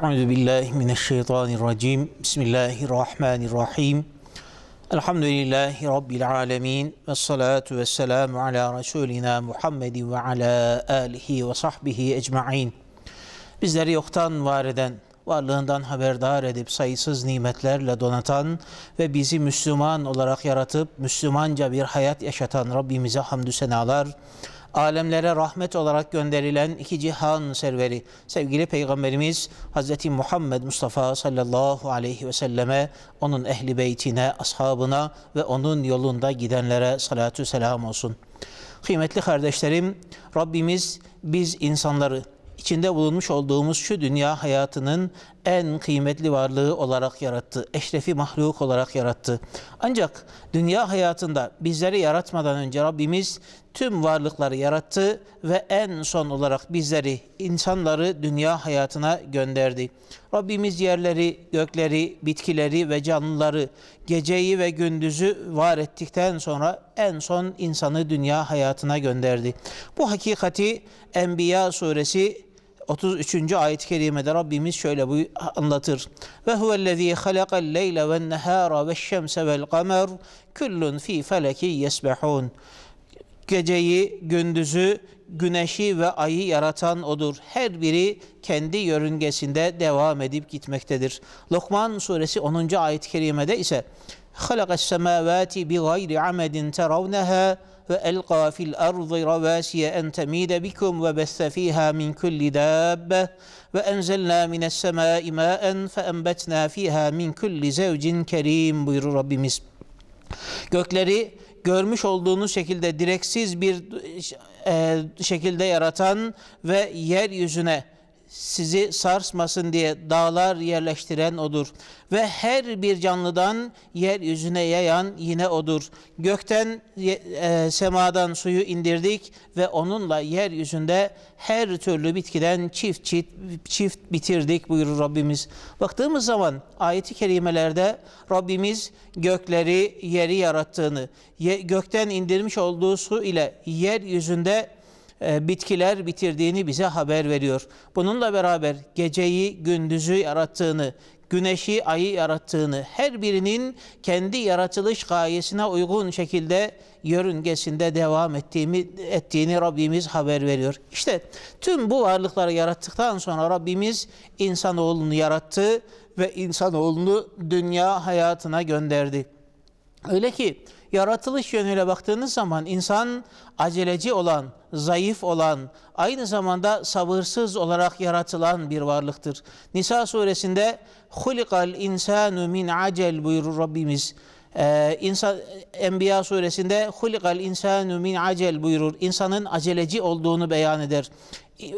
Euzu billahi mineşşeytanirracim. Bismillahirrahmanirrahim. Elhamdülillahi rabbil alamin ve salatu vesselamu ala resulina Muhammedin ve ala alihi ve sahbihi ecmaîn. Bizleri yoktan var eden, varlığından haberdar edip sayısız nimetlerle donatan ve bizi Müslüman olarak yaratıp Müslümanca bir hayat yaşatan Rabbimize hamdü senalar alemlere rahmet olarak gönderilen iki cihan serveri sevgili Peygamberimiz Hz. Muhammed Mustafa sallallahu aleyhi ve selleme, onun ehli beytine, ashabına ve onun yolunda gidenlere salatu selam olsun. Kıymetli kardeşlerim, Rabbimiz biz insanları içinde bulunmuş olduğumuz şu dünya hayatının en kıymetli varlığı olarak yarattı. Eşrefi mahluk olarak yarattı. Ancak dünya hayatında bizleri yaratmadan önce Rabbimiz tüm varlıkları yarattı ve en son olarak bizleri, insanları dünya hayatına gönderdi. Rabbimiz yerleri, gökleri, bitkileri ve canlıları, geceyi ve gündüzü var ettikten sonra en son insanı dünya hayatına gönderdi. Bu hakikati Enbiya suresi 33. ayet-i kerimede Rabbimiz şöyle bu anlatır. Ve huvellezî halakal leyle ve nehâra ve şemse vel kamer kullun fî feleki yesbehûn. Geceyi, gündüzü, güneşi ve ayı yaratan odur. Her biri kendi yörüngesinde devam edip gitmektedir. Lokman suresi 10. ayet-i kerimede ise خَلَقَ السَّمَاوَاتِ بِغَيْرِ عَمَدٍ تَرَوْنَهَا وَاَلْقَى فِي الْأَرْضِ رَوَاسِيَ أَنْ تَمِيدَ بِكُمْ وَبَثَّ فِيهَا مِنْ كُلِّ دَابَّةٍ وَاَنْزَلْنَا مِنَ السَّمَاءِ مَاءً فَاَنْبَتْنَا فِيهَا مِنْ كُلِّ زَوْجٍ كَرِيمٍ buyurur Rabbimiz. Gökleri görmüş olduğunuz şekilde direksiz bir e, şekilde yaratan ve yeryüzüne sizi sarsmasın diye dağlar yerleştiren odur ve her bir canlıdan yeryüzüne yayan yine odur. Gökten e, semadan suyu indirdik ve onunla yeryüzünde her türlü bitkiden çift çift, çift bitirdik buyurur Rabbimiz. Baktığımız zaman ayeti kerimelerde Rabbimiz gökleri yeri yarattığını, gökten indirmiş olduğu su ile yeryüzünde e, bitkiler bitirdiğini bize haber veriyor. Bununla beraber geceyi, gündüzü yarattığını, güneşi, ayı yarattığını, her birinin kendi yaratılış gayesine uygun şekilde yörüngesinde devam ettiğimi, ettiğini Rabbimiz haber veriyor. İşte tüm bu varlıkları yarattıktan sonra Rabbimiz insanoğlunu yarattı ve insanoğlunu dünya hayatına gönderdi. Öyle ki yaratılış yönüyle baktığınız zaman insan aceleci olan, zayıf olan, aynı zamanda sabırsız olarak yaratılan bir varlıktır. Nisa suresinde خُلِقَ insanu مِنْ acel" buyurur Rabbimiz. Ee, insan, Enbiya suresinde خُلِقَ insanu مِنْ acel" buyurur. İnsanın aceleci olduğunu beyan eder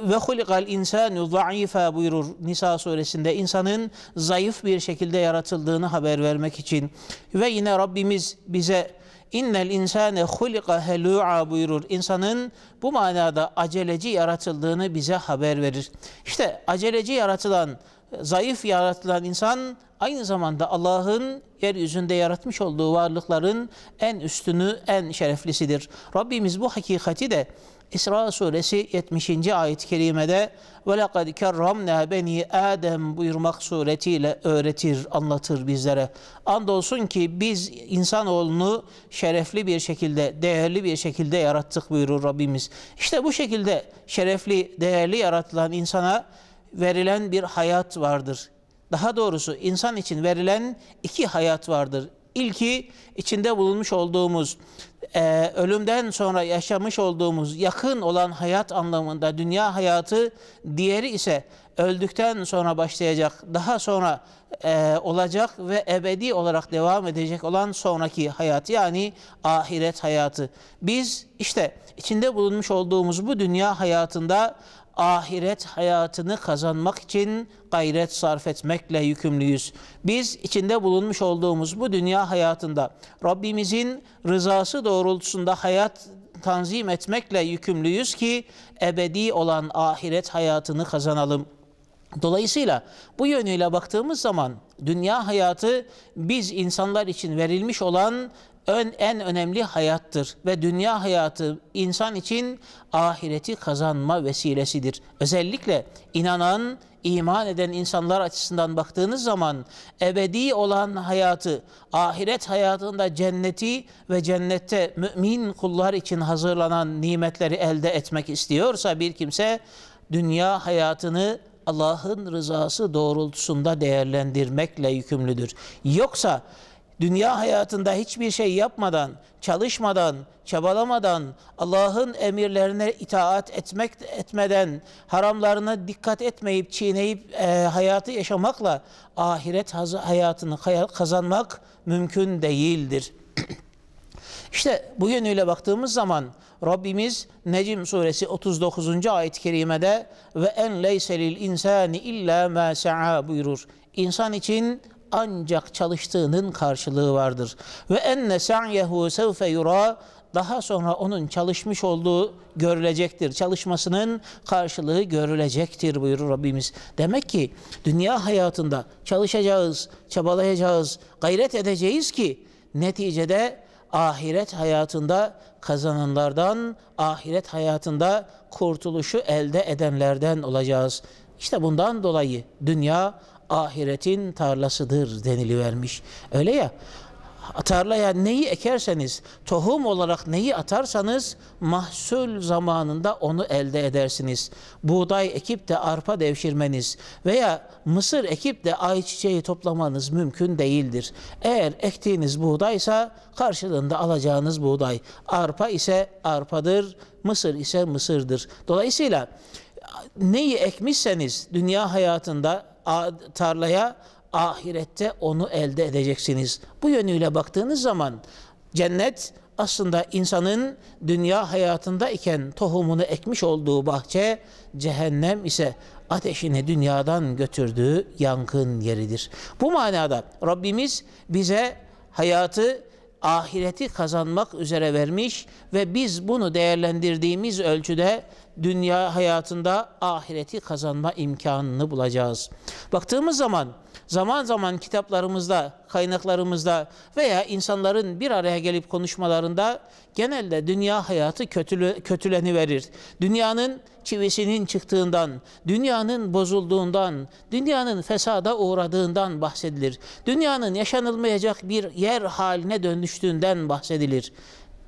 ve hulikal insanu zayıfa buyurur Nisa suresinde insanın zayıf bir şekilde yaratıldığını haber vermek için ve yine Rabbimiz bize innel insane hulika helu'a buyurur. İnsanın bu manada aceleci yaratıldığını bize haber verir. İşte aceleci yaratılan, zayıf yaratılan insan aynı zamanda Allah'ın yeryüzünde yaratmış olduğu varlıkların en üstünü, en şereflisidir. Rabbimiz bu hakikati de İsra suresi 70. ayet-i kerimede وَلَقَدْ كَرَّمْنَا بَنِي Adem buyurmak suretiyle öğretir, anlatır bizlere. Andolsun ki biz insanoğlunu şerefli bir şekilde, değerli bir şekilde yarattık buyurur Rabbimiz. İşte bu şekilde şerefli, değerli yaratılan insana verilen bir hayat vardır. Daha doğrusu insan için verilen iki hayat vardır. İlki içinde bulunmuş olduğumuz e, ölümden sonra yaşamış olduğumuz yakın olan hayat anlamında dünya hayatı, diğeri ise öldükten sonra başlayacak, daha sonra e, olacak ve ebedi olarak devam edecek olan sonraki hayat yani ahiret hayatı. Biz işte içinde bulunmuş olduğumuz bu dünya hayatında ahiret hayatını kazanmak için gayret sarf etmekle yükümlüyüz. Biz içinde bulunmuş olduğumuz bu dünya hayatında Rabbimizin rızası doğrultusunda hayat tanzim etmekle yükümlüyüz ki ebedi olan ahiret hayatını kazanalım. Dolayısıyla bu yönüyle baktığımız zaman dünya hayatı biz insanlar için verilmiş olan ön, en önemli hayattır ve dünya hayatı insan için ahireti kazanma vesilesidir. Özellikle inanan, iman eden insanlar açısından baktığınız zaman ebedi olan hayatı, ahiret hayatında cenneti ve cennette mümin kullar için hazırlanan nimetleri elde etmek istiyorsa bir kimse dünya hayatını Allah'ın rızası doğrultusunda değerlendirmekle yükümlüdür. Yoksa dünya hayatında hiçbir şey yapmadan, çalışmadan, çabalamadan, Allah'ın emirlerine itaat etmek etmeden, haramlarına dikkat etmeyip çiğneyip e, hayatı yaşamakla ahiret hayatını kazanmak mümkün değildir. İşte bu yönüyle baktığımız zaman Rabbimiz Necim suresi 39. ayet-i kerimede ve en leyselil insani illa ma sa'a buyurur. İnsan için ancak çalıştığının karşılığı vardır. Ve enne sa'yehu sevfe yura daha sonra onun çalışmış olduğu görülecektir. Çalışmasının karşılığı görülecektir buyurur Rabbimiz. Demek ki dünya hayatında çalışacağız, çabalayacağız, gayret edeceğiz ki neticede ahiret hayatında kazananlardan, ahiret hayatında kurtuluşu elde edenlerden olacağız. İşte bundan dolayı dünya ahiretin tarlasıdır denili vermiş. Öyle ya tarlaya neyi ekerseniz, tohum olarak neyi atarsanız mahsul zamanında onu elde edersiniz. Buğday ekip de arpa devşirmeniz veya mısır ekip de ayçiçeği toplamanız mümkün değildir. Eğer ektiğiniz buğdaysa karşılığında alacağınız buğday. Arpa ise arpadır, mısır ise mısırdır. Dolayısıyla neyi ekmişseniz dünya hayatında tarlaya ahirette onu elde edeceksiniz. Bu yönüyle baktığınız zaman cennet aslında insanın dünya hayatında iken tohumunu ekmiş olduğu bahçe, cehennem ise ateşini dünyadan götürdüğü yangın yeridir. Bu manada Rabbimiz bize hayatı ahireti kazanmak üzere vermiş ve biz bunu değerlendirdiğimiz ölçüde dünya hayatında ahireti kazanma imkanını bulacağız. Baktığımız zaman zaman zaman kitaplarımızda, kaynaklarımızda veya insanların bir araya gelip konuşmalarında genelde dünya hayatı kötülü, kötüleni verir. Dünyanın çivisinin çıktığından, dünyanın bozulduğundan, dünyanın fesada uğradığından bahsedilir. Dünyanın yaşanılmayacak bir yer haline dönüştüğünden bahsedilir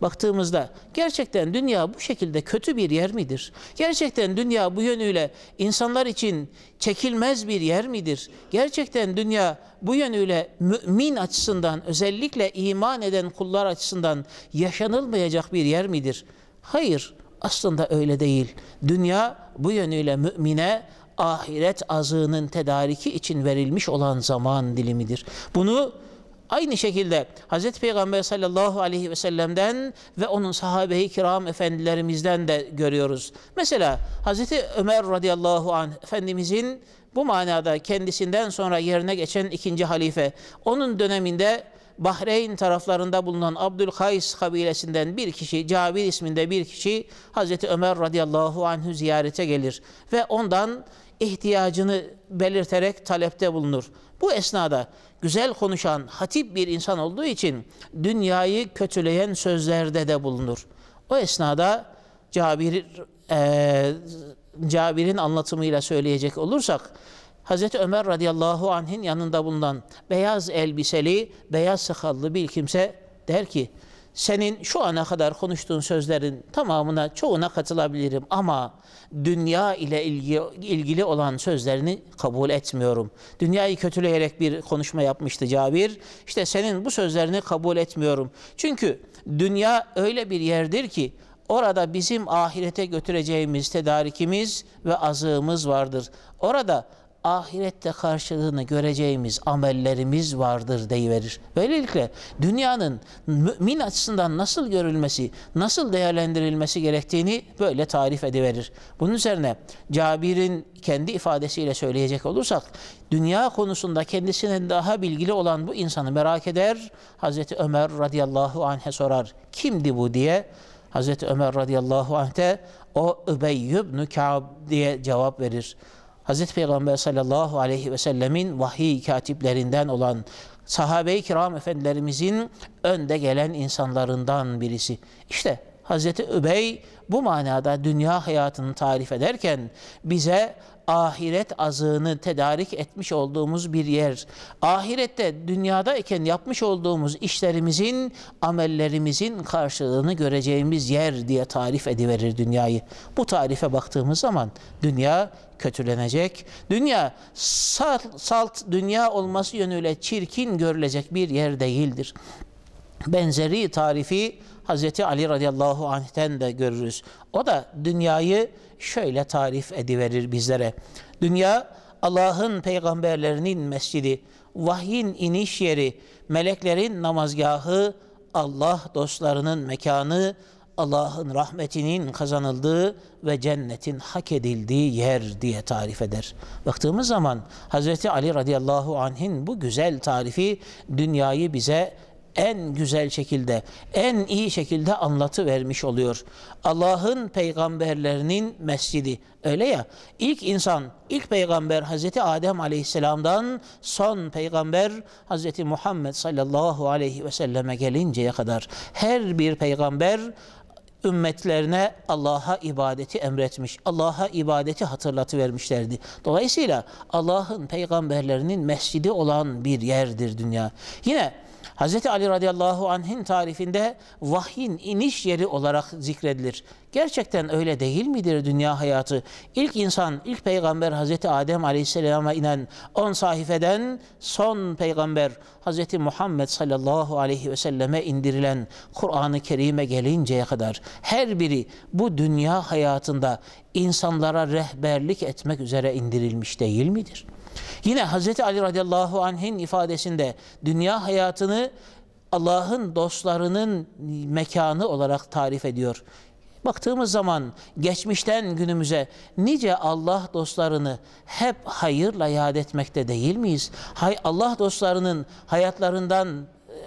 baktığımızda gerçekten dünya bu şekilde kötü bir yer midir? Gerçekten dünya bu yönüyle insanlar için çekilmez bir yer midir? Gerçekten dünya bu yönüyle mümin açısından özellikle iman eden kullar açısından yaşanılmayacak bir yer midir? Hayır, aslında öyle değil. Dünya bu yönüyle mümine ahiret azığının tedariki için verilmiş olan zaman dilimidir. Bunu Aynı şekilde Hz. Peygamber sallallahu aleyhi ve sellem'den ve onun sahabe-i kiram efendilerimizden de görüyoruz. Mesela Hz. Ömer radıyallahu anh Efendimizin bu manada kendisinden sonra yerine geçen ikinci halife. Onun döneminde Bahreyn taraflarında bulunan Abdülkays kabilesinden bir kişi, Cabir isminde bir kişi Hazreti Ömer radıyallahu anh'ı ziyarete gelir ve ondan ihtiyacını belirterek talepte bulunur. Bu esnada güzel konuşan hatip bir insan olduğu için dünyayı kötüleyen sözlerde de bulunur. O esnada Cabir e, Cabir'in anlatımıyla söyleyecek olursak Hazreti Ömer radıyallahu anh'in yanında bulunan beyaz elbiseli, beyaz sakallı bir kimse der ki senin şu ana kadar konuştuğun sözlerin tamamına çoğuna katılabilirim ama dünya ile ilgi, ilgili olan sözlerini kabul etmiyorum. Dünyayı kötüleyerek bir konuşma yapmıştı Cabir. İşte senin bu sözlerini kabul etmiyorum. Çünkü dünya öyle bir yerdir ki orada bizim ahirete götüreceğimiz tedarikimiz ve azığımız vardır. Orada ahirette karşılığını göreceğimiz amellerimiz vardır deyiverir. Böylelikle dünyanın mümin açısından nasıl görülmesi, nasıl değerlendirilmesi gerektiğini böyle tarif ediverir. Bunun üzerine Cabir'in kendi ifadesiyle söyleyecek olursak, dünya konusunda kendisinin daha bilgili olan bu insanı merak eder. Hazreti Ömer radıyallahu anh'e sorar, kimdi bu diye. Hazreti Ömer radıyallahu anh de o Übey Ka'b diye cevap verir. Hz. Peygamber sallallahu aleyhi ve sellemin vahiy katiplerinden olan sahabe-i kiram efendilerimizin önde gelen insanlarından birisi. İşte Hazreti Übey bu manada dünya hayatını tarif ederken bize ahiret azığını tedarik etmiş olduğumuz bir yer. Ahirette dünyada iken yapmış olduğumuz işlerimizin, amellerimizin karşılığını göreceğimiz yer diye tarif ediverir dünyayı. Bu tarife baktığımız zaman dünya kötülenecek. Dünya salt, salt dünya olması yönüyle çirkin görülecek bir yer değildir. Benzeri tarifi Hazreti Ali radıyallahu anh'ten de görürüz. O da dünyayı şöyle tarif ediverir bizlere. Dünya Allah'ın peygamberlerinin mescidi, vahyin iniş yeri, meleklerin namazgahı, Allah dostlarının mekanı, Allah'ın rahmetinin kazanıldığı ve cennetin hak edildiği yer diye tarif eder. Baktığımız zaman Hazreti Ali radıyallahu anh'in bu güzel tarifi dünyayı bize en güzel şekilde, en iyi şekilde anlatı vermiş oluyor. Allah'ın peygamberlerinin mescidi. Öyle ya, ilk insan, ilk peygamber Hazreti Adem Aleyhisselam'dan son peygamber Hazreti Muhammed sallallahu aleyhi ve selleme gelinceye kadar her bir peygamber ümmetlerine Allah'a ibadeti emretmiş. Allah'a ibadeti hatırlatı vermişlerdi. Dolayısıyla Allah'ın peygamberlerinin mescidi olan bir yerdir dünya. Yine Hz. Ali radıyallahu anh'in tarifinde vahyin iniş yeri olarak zikredilir. Gerçekten öyle değil midir dünya hayatı? İlk insan, ilk peygamber Hz. Adem aleyhisselama inen on sahifeden son peygamber Hz. Muhammed sallallahu aleyhi ve selleme indirilen Kur'an-ı Kerim'e gelinceye kadar her biri bu dünya hayatında insanlara rehberlik etmek üzere indirilmiş değil midir? Yine Hz. Ali radıyallahu anh'in ifadesinde dünya hayatını Allah'ın dostlarının mekanı olarak tarif ediyor. Baktığımız zaman geçmişten günümüze nice Allah dostlarını hep hayırla yad etmekte değil miyiz? Hay Allah dostlarının hayatlarından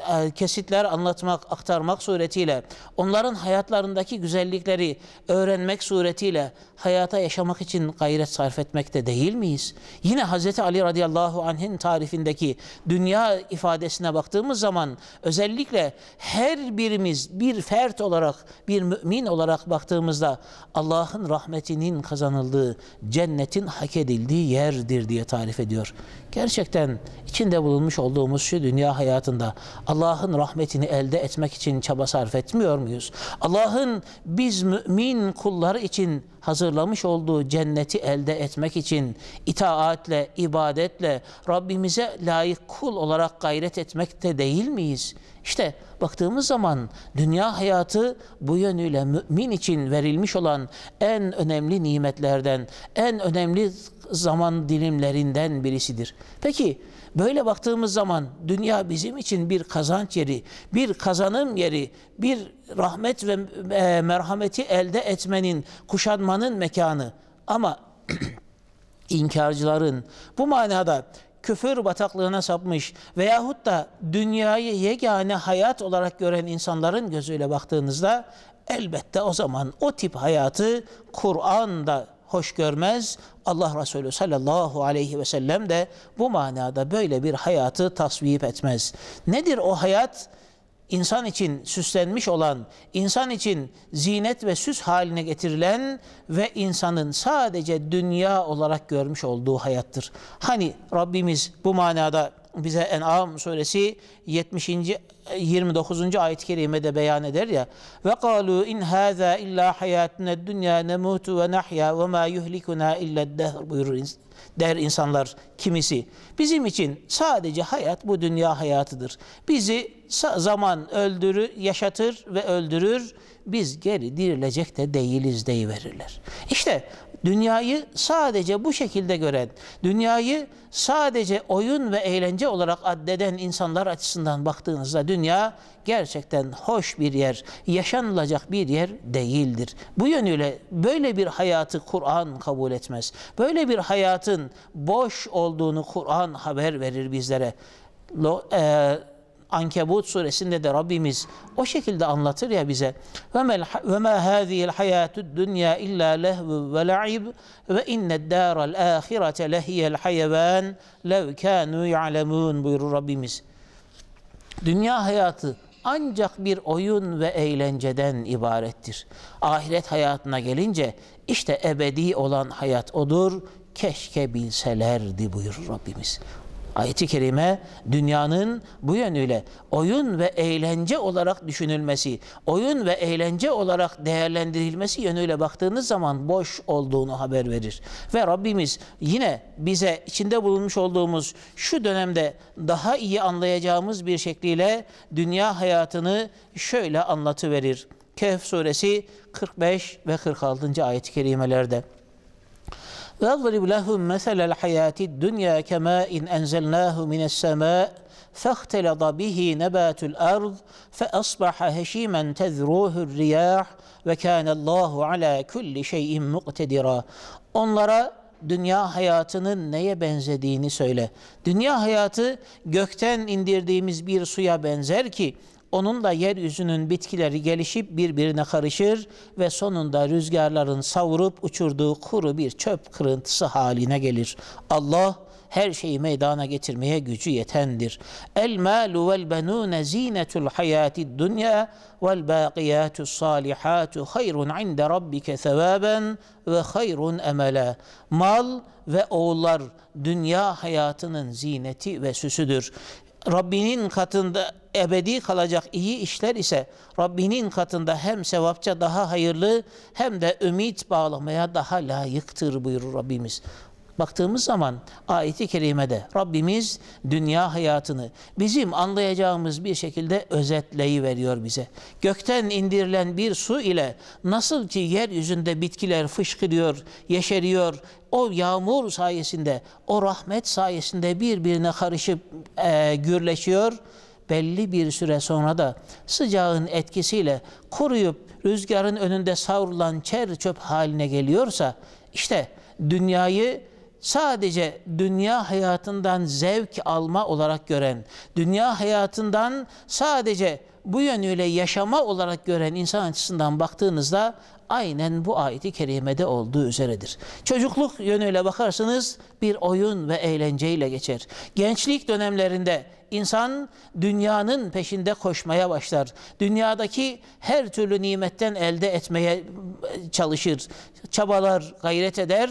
e, kesitler anlatmak, aktarmak suretiyle, onların hayatlarındaki güzellikleri öğrenmek suretiyle hayata yaşamak için gayret sarf etmekte değil miyiz? Yine Hz. Ali radıyallahu anh'in tarifindeki dünya ifadesine baktığımız zaman özellikle her birimiz bir fert olarak, bir mümin olarak baktığımızda Allah'ın rahmetinin kazanıldığı, cennetin hak edildiği yerdir diye tarif ediyor gerçekten içinde bulunmuş olduğumuz şu dünya hayatında Allah'ın rahmetini elde etmek için çaba sarf etmiyor muyuz? Allah'ın biz mümin kulları için hazırlamış olduğu cenneti elde etmek için itaatle, ibadetle Rabbimize layık kul olarak gayret etmekte değil miyiz? İşte baktığımız zaman dünya hayatı bu yönüyle mümin için verilmiş olan en önemli nimetlerden, en önemli zaman dilimlerinden birisidir. Peki Böyle baktığımız zaman dünya bizim için bir kazanç yeri, bir kazanım yeri, bir rahmet ve e, merhameti elde etmenin, kuşanmanın mekanı. Ama inkarcıların bu manada küfür bataklığına sapmış veyahut da dünyayı yegane hayat olarak gören insanların gözüyle baktığınızda elbette o zaman o tip hayatı Kur'an'da hoş görmez. Allah Resulü sallallahu aleyhi ve sellem de bu manada böyle bir hayatı tasvip etmez. Nedir o hayat? İnsan için süslenmiş olan, insan için zinet ve süs haline getirilen ve insanın sadece dünya olarak görmüş olduğu hayattır. Hani Rabbimiz bu manada bize En'am suresi 70. 29. ayet-i kerimede beyan eder ya. Ve kalu in haza illa hayatuna dunya namutu ve nahya ve ma yuhlikuna illa dehr buyurur der insanlar kimisi. Bizim için sadece hayat bu dünya hayatıdır. Bizi zaman öldürür, yaşatır ve öldürür. Biz geri dirilecek de değiliz deyiverirler. İşte dünyayı sadece bu şekilde gören, dünyayı sadece oyun ve eğlence olarak addeden insanlar açısından baktığınızda dünya gerçekten hoş bir yer, yaşanılacak bir yer değildir. Bu yönüyle böyle bir hayatı Kur'an kabul etmez. Böyle bir hayatın boş olduğunu Kur'an haber verir bizlere. Lo, e, Ankebut suresinde de Rabbimiz o şekilde anlatır ya bize. Ve ma hâzihil hayâtud dünya illa lehvü ve la'ib ve inned dâral âhirete lehiyel hayvân lev kânû ya'lemûn buyurur Rabbimiz. Dünya hayatı ancak bir oyun ve eğlenceden ibarettir. Ahiret hayatına gelince işte ebedi olan hayat odur. Keşke bilselerdi buyurur Rabbimiz. Ayet-i Kerime dünyanın bu yönüyle oyun ve eğlence olarak düşünülmesi, oyun ve eğlence olarak değerlendirilmesi yönüyle baktığınız zaman boş olduğunu haber verir. Ve Rabbimiz yine bize içinde bulunmuş olduğumuz şu dönemde daha iyi anlayacağımız bir şekliyle dünya hayatını şöyle anlatıverir. Kehf suresi 45 ve 46. ayet-i kerimelerde. وَاضْرِبْ لَهُمْ مَثَلَ الْحَيَاةِ الدُّنْيَا كَمَاءٍ أَنْزَلْنَاهُ مِنَ السَّمَاءِ فاختلط به نبات الأرض فأصبح هشيما تذروه الرياح ve kana Allahu ala kulli şeyin muktedira. Onlara dünya hayatının neye benzediğini söyle. Dünya hayatı gökten indirdiğimiz bir suya benzer ki Onunla yeryüzünün bitkileri gelişip birbirine karışır ve sonunda rüzgarların savurup uçurduğu kuru bir çöp kırıntısı haline gelir. Allah her şeyi meydana getirmeye gücü yetendir. El malu vel benune zinetul hayati dunya vel baqiyatu salihatu hayrun inde rabbike sevaben ve hayrun emela. Mal ve oğullar dünya hayatının zineti ve süsüdür. Rabbinin katında ebedi kalacak iyi işler ise Rabbinin katında hem sevapça daha hayırlı hem de ümit bağlamaya daha layıktır buyurur Rabbimiz baktığımız zaman ayeti kerimede Rabbimiz dünya hayatını bizim anlayacağımız bir şekilde özetleyi veriyor bize. Gökten indirilen bir su ile nasıl ki yeryüzünde bitkiler fışkırıyor, yeşeriyor, o yağmur sayesinde, o rahmet sayesinde birbirine karışıp e, gürleşiyor belli bir süre sonra da sıcağın etkisiyle kuruyup rüzgarın önünde savrulan çer çöp haline geliyorsa işte dünyayı sadece dünya hayatından zevk alma olarak gören, dünya hayatından sadece bu yönüyle yaşama olarak gören insan açısından baktığınızda aynen bu ayeti kerimede olduğu üzeredir. Çocukluk yönüyle bakarsanız bir oyun ve eğlenceyle geçer. Gençlik dönemlerinde insan dünyanın peşinde koşmaya başlar. Dünyadaki her türlü nimetten elde etmeye çalışır, çabalar, gayret eder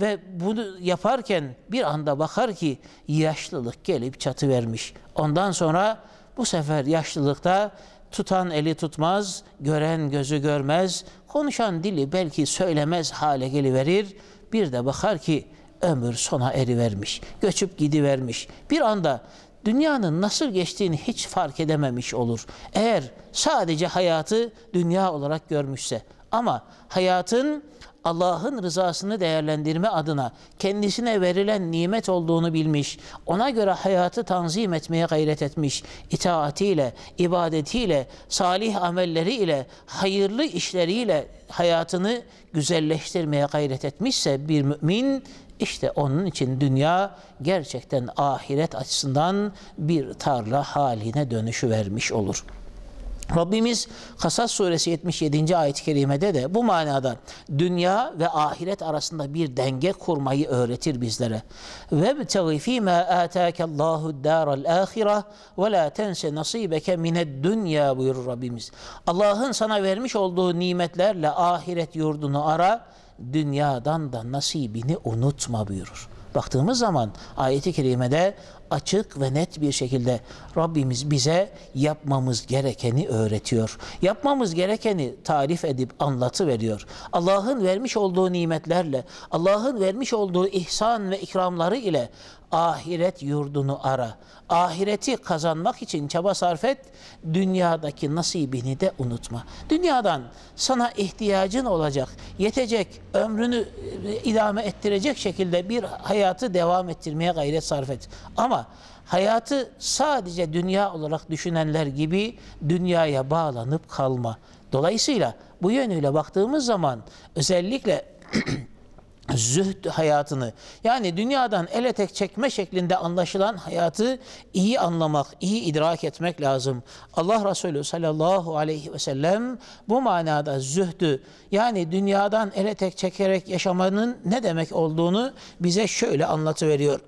ve bunu yaparken bir anda bakar ki yaşlılık gelip çatı vermiş. Ondan sonra bu sefer yaşlılıkta tutan eli tutmaz, gören gözü görmez, konuşan dili belki söylemez hale geliverir. Bir de bakar ki ömür sona eri vermiş, göçüp gidi vermiş. Bir anda dünyanın nasıl geçtiğini hiç fark edememiş olur. Eğer sadece hayatı dünya olarak görmüşse ama hayatın Allah'ın rızasını değerlendirme adına kendisine verilen nimet olduğunu bilmiş, ona göre hayatı tanzim etmeye gayret etmiş, itaatiyle, ibadetiyle, salih amelleriyle, hayırlı işleriyle hayatını güzelleştirmeye gayret etmişse bir mümin işte onun için dünya gerçekten ahiret açısından bir tarla haline dönüşü vermiş olur. Rabbimiz Kasas suresi 77. ayet-i kerimede de bu manada dünya ve ahiret arasında bir denge kurmayı öğretir bizlere. Ve btagi fi ma ataka Allahu daral ahire ve la tense nasibeke mined dunya buyurur Rabbimiz. Allah'ın sana vermiş olduğu nimetlerle ahiret yurdunu ara dünyadan da nasibini unutma buyurur. Baktığımız zaman ayeti kerimede açık ve net bir şekilde Rabbimiz bize yapmamız gerekeni öğretiyor. Yapmamız gerekeni tarif edip anlatı veriyor. Allah'ın vermiş olduğu nimetlerle, Allah'ın vermiş olduğu ihsan ve ikramları ile ahiret yurdunu ara. Ahireti kazanmak için çaba sarf et, dünyadaki nasibini de unutma. Dünyadan sana ihtiyacın olacak, yetecek, ömrünü e, idame ettirecek şekilde bir hayatı devam ettirmeye gayret sarf et. Ama hayatı sadece dünya olarak düşünenler gibi dünyaya bağlanıp kalma. Dolayısıyla bu yönüyle baktığımız zaman özellikle zühd hayatını yani dünyadan ele tek çekme şeklinde anlaşılan hayatı iyi anlamak, iyi idrak etmek lazım. Allah Resulü sallallahu aleyhi ve sellem bu manada zühdü yani dünyadan ele tek çekerek yaşamanın ne demek olduğunu bize şöyle anlatıveriyor.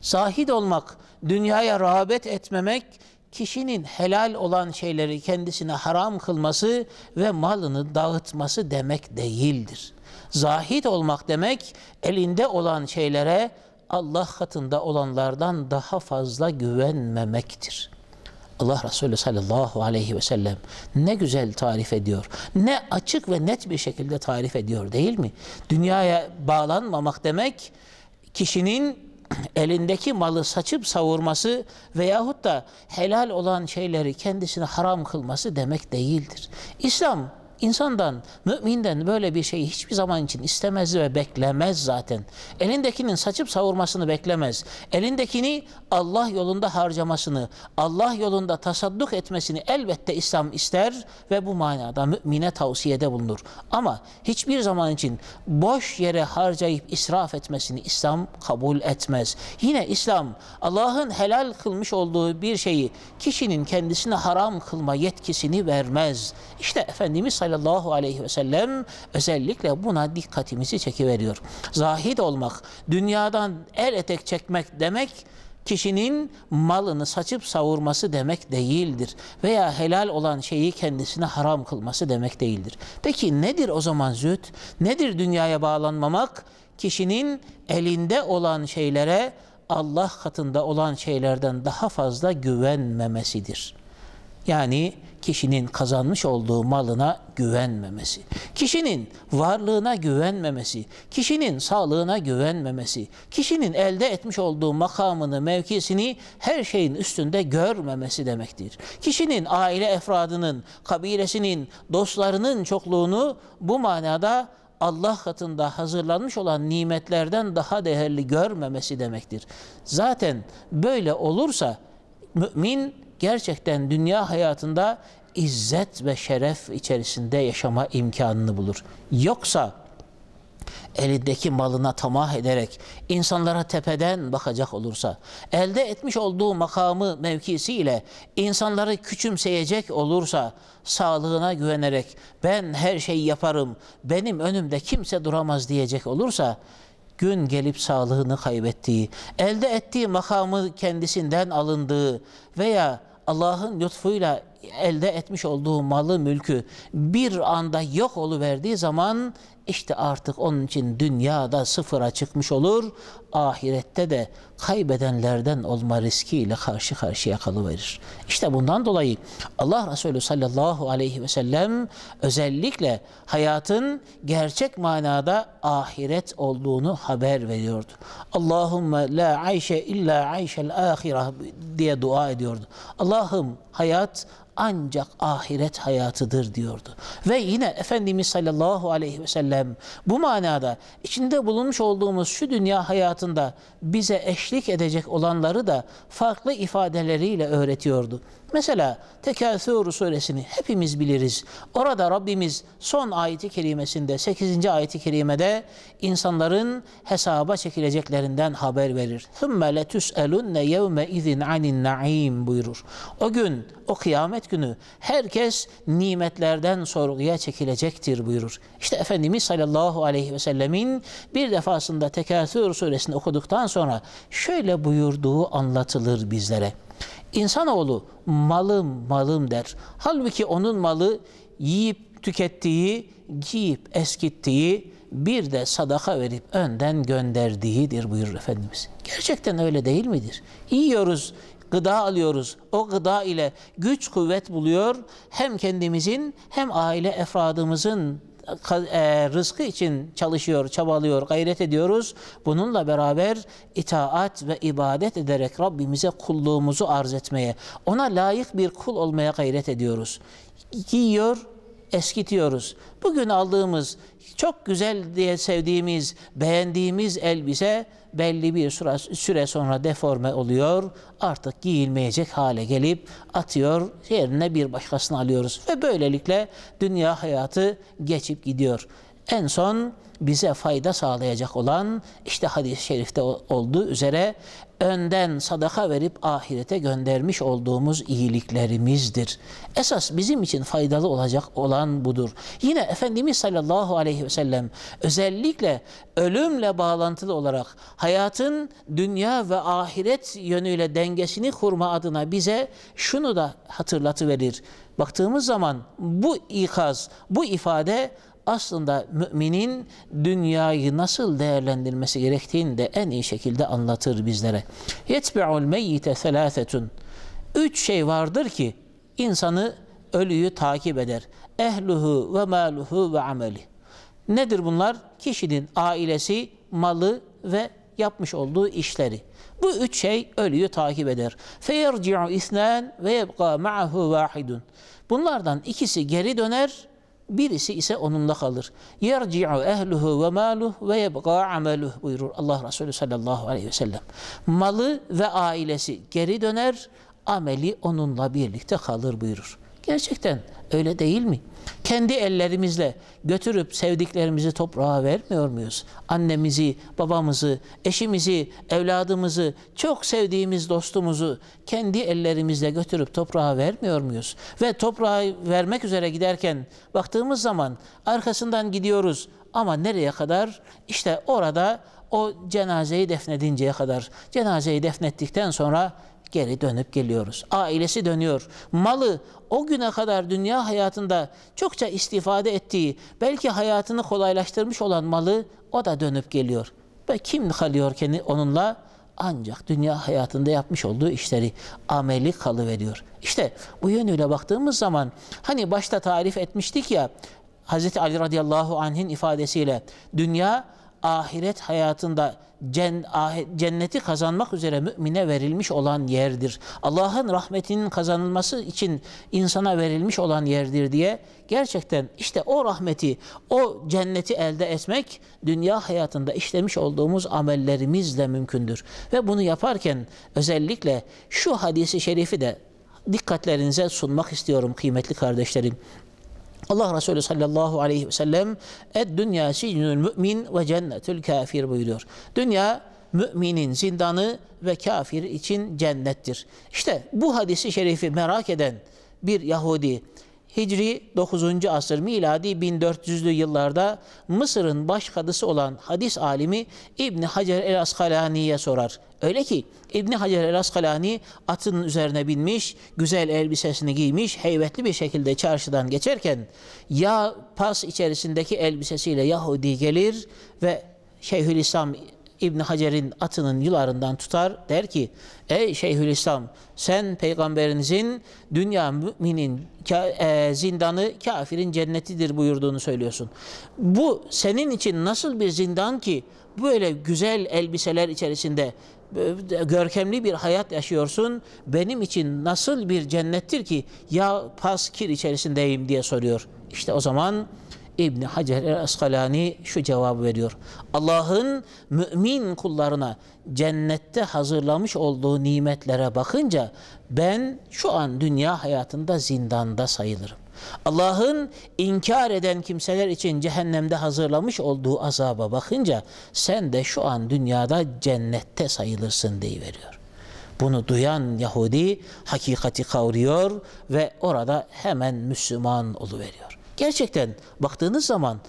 Sahid olmak, dünyaya rağbet etmemek, kişinin helal olan şeyleri kendisine haram kılması ve malını dağıtması demek değildir. Zahit olmak demek elinde olan şeylere Allah katında olanlardan daha fazla güvenmemektir. Allah Resulü sallallahu aleyhi ve sellem ne güzel tarif ediyor. Ne açık ve net bir şekilde tarif ediyor değil mi? Dünyaya bağlanmamak demek kişinin elindeki malı saçıp savurması veyahut da helal olan şeyleri kendisine haram kılması demek değildir. İslam insandan, müminden böyle bir şeyi hiçbir zaman için istemez ve beklemez zaten. Elindekinin saçıp savurmasını beklemez. Elindekini Allah yolunda harcamasını, Allah yolunda tasadduk etmesini elbette İslam ister ve bu manada mümine tavsiyede bulunur. Ama hiçbir zaman için boş yere harcayıp israf etmesini İslam kabul etmez. Yine İslam Allah'ın helal kılmış olduğu bir şeyi kişinin kendisine haram kılma yetkisini vermez. İşte Efendimiz sallallahu sallallahu aleyhi ve sellem özellikle buna dikkatimizi çekiveriyor. Zahid olmak, dünyadan el etek çekmek demek kişinin malını saçıp savurması demek değildir. Veya helal olan şeyi kendisine haram kılması demek değildir. Peki nedir o zaman züht? Nedir dünyaya bağlanmamak? Kişinin elinde olan şeylere Allah katında olan şeylerden daha fazla güvenmemesidir. Yani kişinin kazanmış olduğu malına güvenmemesi, kişinin varlığına güvenmemesi, kişinin sağlığına güvenmemesi, kişinin elde etmiş olduğu makamını, mevkisini her şeyin üstünde görmemesi demektir. Kişinin aile efradının, kabilesinin, dostlarının çokluğunu bu manada Allah katında hazırlanmış olan nimetlerden daha değerli görmemesi demektir. Zaten böyle olursa mümin gerçekten dünya hayatında izzet ve şeref içerisinde yaşama imkanını bulur. Yoksa elindeki malına tamah ederek insanlara tepeden bakacak olursa, elde etmiş olduğu makamı mevkisiyle insanları küçümseyecek olursa, sağlığına güvenerek ben her şeyi yaparım, benim önümde kimse duramaz diyecek olursa, gün gelip sağlığını kaybettiği, elde ettiği makamı kendisinden alındığı veya Allah'ın lütfuyla elde etmiş olduğu malı, mülkü bir anda yok oluverdiği zaman işte artık onun için dünyada sıfıra çıkmış olur, ahirette de kaybedenlerden olma riskiyle karşı karşıya kalıverir. İşte bundan dolayı Allah Resulü sallallahu aleyhi ve sellem özellikle hayatın gerçek manada ahiret olduğunu haber veriyordu. Allahümme la ayşe illa ayşel ahireh diye dua ediyordu. Allah'ım hayat ancak ahiret hayatıdır diyordu. Ve yine Efendimiz sallallahu aleyhi ve sellem bu manada içinde bulunmuş olduğumuz şu dünya hayatında bize eşlik edecek olanları da farklı ifadeleriyle öğretiyordu. Mesela Tekâthûr suresini hepimiz biliriz. Orada Rabbimiz son ayeti kerimesinde 8. ayeti kerimede insanların hesaba çekileceklerinden haber verir. ثُمَّ لَتُسْأَلُنَّ يَوْمَ اِذٍ عَنِ النَّعِيمِ buyurur. O gün o kıyamet günü herkes nimetlerden sorguya çekilecektir buyurur. İşte Efendimiz sallallahu aleyhi ve sellemin bir defasında Tekâsür suresini okuduktan sonra şöyle buyurduğu anlatılır bizlere. İnsanoğlu malım malım der. Halbuki onun malı yiyip tükettiği, giyip eskittiği, bir de sadaka verip önden gönderdiğidir buyurur Efendimiz. Gerçekten öyle değil midir? Yiyoruz, gıda alıyoruz. O gıda ile güç kuvvet buluyor. Hem kendimizin hem aile efradımızın e, rızkı için çalışıyor, çabalıyor, gayret ediyoruz. Bununla beraber itaat ve ibadet ederek Rabbimize kulluğumuzu arz etmeye, ona layık bir kul olmaya gayret ediyoruz. Giyiyor, eskitiyoruz. Bugün aldığımız çok güzel diye sevdiğimiz, beğendiğimiz elbise belli bir süre sonra deforme oluyor. Artık giyilmeyecek hale gelip atıyor, yerine bir başkasını alıyoruz. Ve böylelikle dünya hayatı geçip gidiyor. En son bize fayda sağlayacak olan işte hadis-i şerifte olduğu üzere önden sadaka verip ahirete göndermiş olduğumuz iyiliklerimizdir. Esas bizim için faydalı olacak olan budur. Yine Efendimiz sallallahu aleyhi ve sellem özellikle ölümle bağlantılı olarak hayatın dünya ve ahiret yönüyle dengesini kurma adına bize şunu da hatırlatıverir. Baktığımız zaman bu ikaz, bu ifade aslında müminin dünyayı nasıl değerlendirmesi gerektiğini de en iyi şekilde anlatır bizlere. Yetbi'ul meyyite selâfetun. Üç şey vardır ki insanı ölüyü takip eder. Ehluhu ve maluhu ve ameli. Nedir bunlar? Kişinin ailesi, malı ve yapmış olduğu işleri. Bu üç şey ölüyü takip eder. Feyerci'u isnen ve yebqa ma'ahu vahidun. Bunlardan ikisi geri döner, birisi ise onunla kalır. Yerci'u ehluhu ve maluh ve yebqa ameluh buyurur Allah Resulü sallallahu aleyhi ve sellem. Malı ve ailesi geri döner, ameli onunla birlikte kalır buyurur. Gerçekten öyle değil mi? Kendi ellerimizle götürüp sevdiklerimizi toprağa vermiyor muyuz? Annemizi, babamızı, eşimizi, evladımızı, çok sevdiğimiz dostumuzu kendi ellerimizle götürüp toprağa vermiyor muyuz? Ve toprağa vermek üzere giderken baktığımız zaman arkasından gidiyoruz ama nereye kadar? İşte orada o cenazeyi defnedinceye kadar. Cenazeyi defnettikten sonra geri dönüp geliyoruz. Ailesi dönüyor. Malı o güne kadar dünya hayatında çokça istifade ettiği, belki hayatını kolaylaştırmış olan malı o da dönüp geliyor. Ve kim kalıyor kendi onunla? Ancak dünya hayatında yapmış olduğu işleri, ameli kalıveriyor. İşte bu yönüyle baktığımız zaman hani başta tarif etmiştik ya Hz. Ali radıyallahu anh'in ifadesiyle dünya ahiret hayatında cenneti kazanmak üzere mümine verilmiş olan yerdir. Allah'ın rahmetinin kazanılması için insana verilmiş olan yerdir diye gerçekten işte o rahmeti, o cenneti elde etmek dünya hayatında işlemiş olduğumuz amellerimizle mümkündür. Ve bunu yaparken özellikle şu hadisi şerifi de dikkatlerinize sunmak istiyorum kıymetli kardeşlerim. Allah Resulü sallallahu aleyhi ve sellem ed dünya sicnül mümin ve cennetül kafir buyuruyor. Dünya müminin zindanı ve kafir için cennettir. İşte bu hadisi şerifi merak eden bir Yahudi Hicri 9. asır miladi 1400'lü yıllarda Mısır'ın başkadısı olan hadis alimi İbni Hacer el-Askalani'ye sorar. Öyle ki İbni Hacer el-Askalani atının üzerine binmiş, güzel elbisesini giymiş, heybetli bir şekilde çarşıdan geçerken ya pas içerisindeki elbisesiyle Yahudi gelir ve Şeyhülislam İbn Hacer'in atının yularından tutar der ki ey Şeyhülislam sen peygamberinizin dünya müminin e, zindanı kafirin cennetidir buyurduğunu söylüyorsun. Bu senin için nasıl bir zindan ki böyle güzel elbiseler içerisinde e, görkemli bir hayat yaşıyorsun. Benim için nasıl bir cennettir ki ya pas kir içerisindeyim diye soruyor. İşte o zaman İbni Hacer el-Askalani şu cevabı veriyor. Allah'ın mümin kullarına cennette hazırlamış olduğu nimetlere bakınca ben şu an dünya hayatında zindanda sayılırım. Allah'ın inkar eden kimseler için cehennemde hazırlamış olduğu azaba bakınca sen de şu an dünyada cennette sayılırsın deyiveriyor. Bunu duyan Yahudi hakikati kavruyor ve orada hemen Müslüman oluveriyor. Gerçekten baktığınız zaman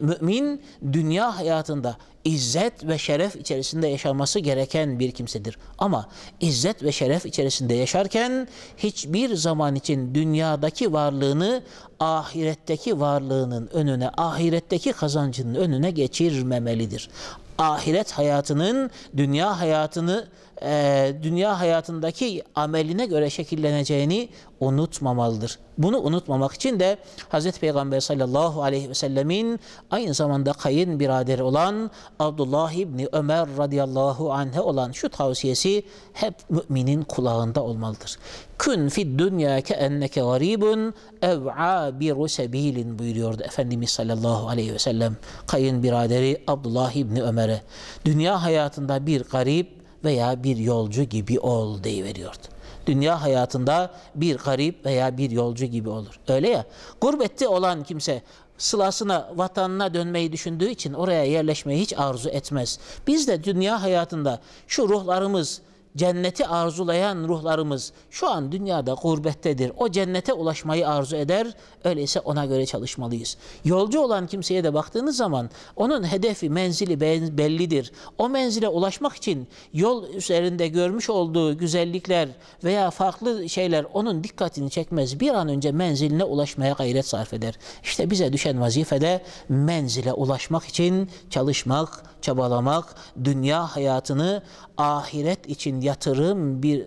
mümin, dünya hayatında izzet ve şeref içerisinde yaşaması gereken bir kimsedir. Ama izzet ve şeref içerisinde yaşarken hiçbir zaman için dünyadaki varlığını ahiretteki varlığının önüne, ahiretteki kazancının önüne geçirmemelidir. Ahiret hayatının dünya hayatını e, dünya hayatındaki ameline göre şekilleneceğini unutmamalıdır. Bunu unutmamak için de Hz. Peygamber sallallahu aleyhi ve sellemin aynı zamanda kayın biraderi olan Abdullah İbni Ömer radıyallahu anh'e olan şu tavsiyesi hep müminin kulağında olmalıdır. Kün fid dünya ke enneke garibun ev abiru sebilin buyuruyordu Efendimiz sallallahu aleyhi ve sellem kayın biraderi Abdullah İbni Ömer'e. Dünya hayatında bir garip veya bir yolcu gibi ol deyiveriyordu. Dünya hayatında bir garip veya bir yolcu gibi olur. Öyle ya. Gurbette olan kimse sılasına, vatanına dönmeyi düşündüğü için oraya yerleşmeyi hiç arzu etmez. Biz de dünya hayatında şu ruhlarımız cenneti arzulayan ruhlarımız şu an dünyada gurbettedir. O cennete ulaşmayı arzu eder. Öyleyse ona göre çalışmalıyız. Yolcu olan kimseye de baktığınız zaman onun hedefi, menzili bellidir. O menzile ulaşmak için yol üzerinde görmüş olduğu güzellikler veya farklı şeyler onun dikkatini çekmez. Bir an önce menziline ulaşmaya gayret sarf eder. İşte bize düşen vazifede menzile ulaşmak için çalışmak, çabalamak, dünya hayatını ahiret için yatırım bir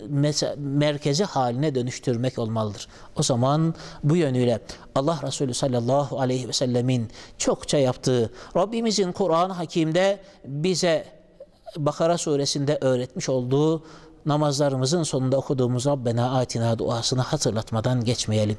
merkezi haline dönüştürmek olmalıdır. O zaman bu yönüyle Allah Resulü sallallahu aleyhi ve sellemin çokça yaptığı Rabbimizin Kur'an-ı Hakim'de bize Bakara suresinde öğretmiş olduğu namazlarımızın sonunda okuduğumuz Rabbena atina duasını hatırlatmadan geçmeyelim.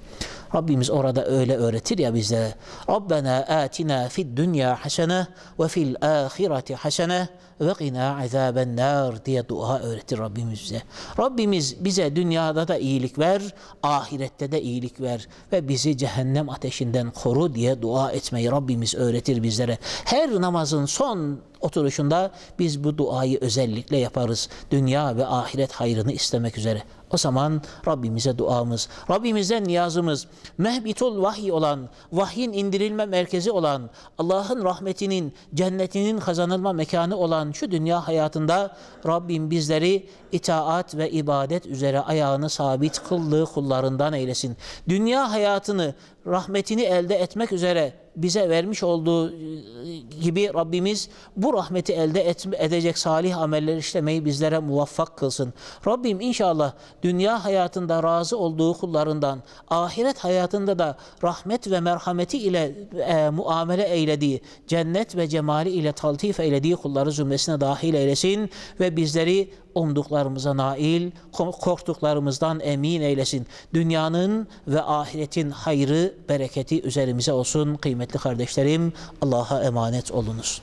Rabbimiz orada öyle öğretir ya bize. Rabbena atina fid dünya hasene ve fil ahireti hasene ve gina azaben nar diye dua öğretir Rabbimiz bize. Rabbimiz bize dünyada da iyilik ver, ahirette de iyilik ver ve bizi cehennem ateşinden koru diye dua etmeyi Rabbimiz öğretir bizlere. Her namazın son oturuşunda biz bu duayı özellikle yaparız. Dünya ve ahiret hayrını istemek üzere. O zaman Rabbimize duamız, Rabbimizden niyazımız, mehbitul vahiy olan, vahyin indirilme merkezi olan, Allah'ın rahmetinin, cennetinin kazanılma mekanı olan şu dünya hayatında Rabbim bizleri itaat ve ibadet üzere ayağını sabit kıldığı kullarından eylesin. Dünya hayatını, rahmetini elde etmek üzere bize vermiş olduğu e, gibi Rabbimiz bu rahmeti elde et, edecek salih ameller işlemeyi bizlere muvaffak kılsın. Rabbim inşallah dünya hayatında razı olduğu kullarından, ahiret hayatında da rahmet ve merhameti ile e, muamele eylediği, cennet ve cemali ile taltif eylediği kulları zümresine dahil eylesin ve bizleri umduklarımıza nail, korktuklarımızdan emin eylesin. Dünyanın ve ahiretin hayrı, bereketi üzerimize olsun kıymetli kıymetli kardeşlerim Allah'a emanet olunuz.